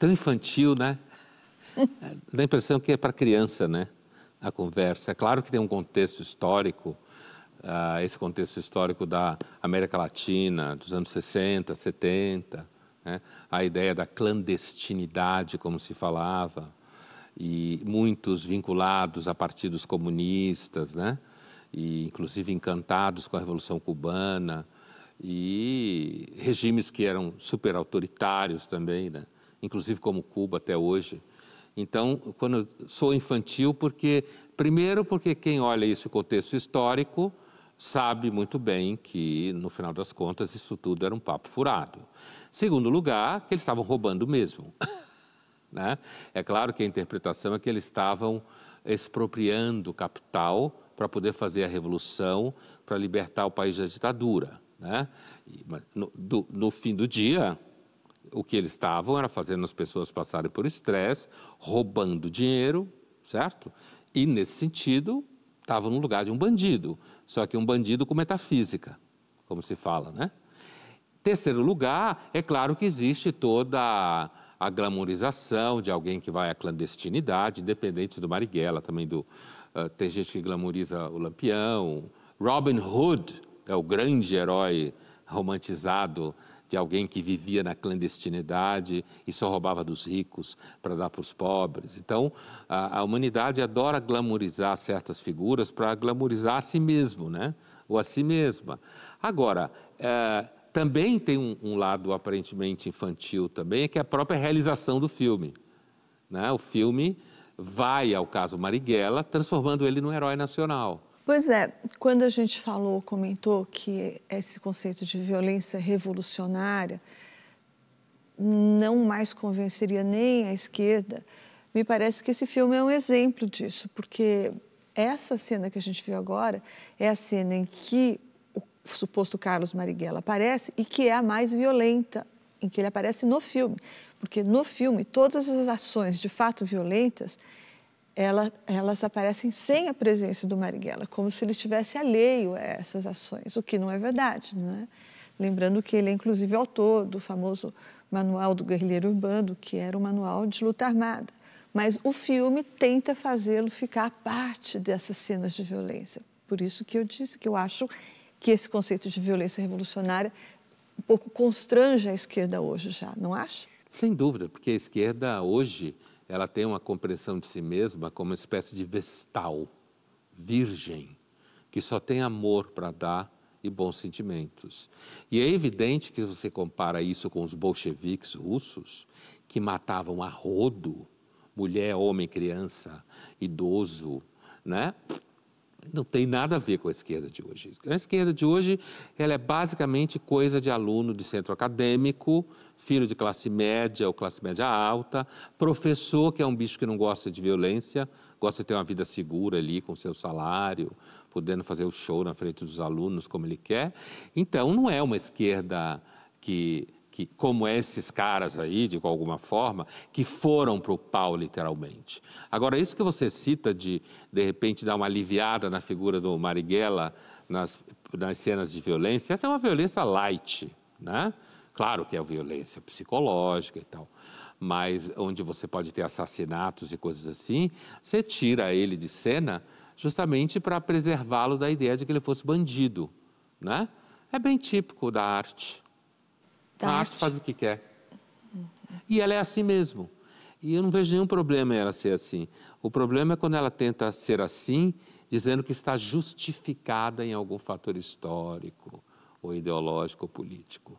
tão infantil, né? É, dá a impressão que é para criança, né? A conversa. É claro que tem um contexto histórico, uh, esse contexto histórico da América Latina, dos anos 60, 70, né? a ideia da clandestinidade, como se falava, e muitos vinculados a partidos comunistas, né? e inclusive encantados com a Revolução Cubana, e regimes que eram super autoritários também, né? inclusive como Cuba até hoje. Então, quando sou infantil, porque primeiro porque quem olha isso no contexto histórico sabe muito bem que no final das contas isso tudo era um papo furado. Segundo lugar, que eles estavam roubando mesmo. né? É claro que a interpretação é que eles estavam expropriando capital para poder fazer a revolução, para libertar o país da ditadura. Né? No, do, no fim do dia, o que eles estavam era fazendo as pessoas passarem por estresse, roubando dinheiro, certo? E nesse sentido, estavam no lugar de um bandido, só que um bandido com metafísica, como se fala, né? Terceiro lugar, é claro que existe toda a glamorização de alguém que vai à clandestinidade, independente do Marighella, também do... Uh, tem gente que glamoriza o Lampião. Robin Hood é o grande herói romantizado de alguém que vivia na clandestinidade e só roubava dos ricos para dar para os pobres. Então, a, a humanidade adora glamorizar certas figuras para glamorizar a si mesmo, né? ou a si mesma. Agora, é, também tem um, um, lado aparentemente infantil também, que é a própria realização do filme. Né? O filme vai ao caso Marighella, transformando ele num herói nacional. Pois é, quando a gente falou, comentou que esse conceito de violência revolucionária não mais convenceria nem a esquerda, me parece que esse filme é um exemplo disso, porque essa cena que a gente viu agora é a cena em que o suposto Carlos Marighella aparece e que é a mais violenta, em que ele aparece no filme. Porque no filme, todas as ações de fato violentas ela, elas aparecem sem a presença do Marighella, como se ele estivesse alheio a essas ações, o que não é verdade. Não é? Lembrando que ele é, inclusive, autor do famoso Manual do Guerrilheiro Urbano, que era um manual de luta armada. Mas o filme tenta fazê-lo ficar parte dessas cenas de violência. Por isso que eu disse que eu acho que esse conceito de violência revolucionária um pouco constrange a esquerda hoje já, não acha? Sem dúvida, porque a esquerda hoje ela tem uma compreensão de si mesma como uma espécie de vestal, virgem, que só tem amor para dar e bons sentimentos. E é evidente que se você compara isso com os bolcheviques russos, que matavam a rodo mulher, homem, criança, idoso, né? não tem nada a ver com a esquerda de hoje. A esquerda de hoje ela é basicamente coisa de aluno de centro acadêmico, filho de classe média ou classe média alta, professor que é um bicho que não gosta de violência, gosta de ter uma vida segura ali com seu salário, podendo fazer o show na frente dos alunos como ele quer. Então não é uma esquerda que que, como esses caras aí, de alguma forma, que foram para o pau, literalmente. Agora, isso que você cita de, de repente, dar uma aliviada na figura do Marighella nas, nas cenas de violência, essa é uma violência light, né? Claro que é violência psicológica e tal, mas onde você pode ter assassinatos e coisas assim, você tira ele de cena justamente para preservá-lo da ideia de que ele fosse bandido, né? É bem típico da arte. Da a arte. arte faz o que quer. E ela é assim mesmo. E eu não vejo nenhum problema em ela ser assim. O problema é quando ela tenta ser assim, dizendo que está justificada em algum fator histórico, ou ideológico, ou político.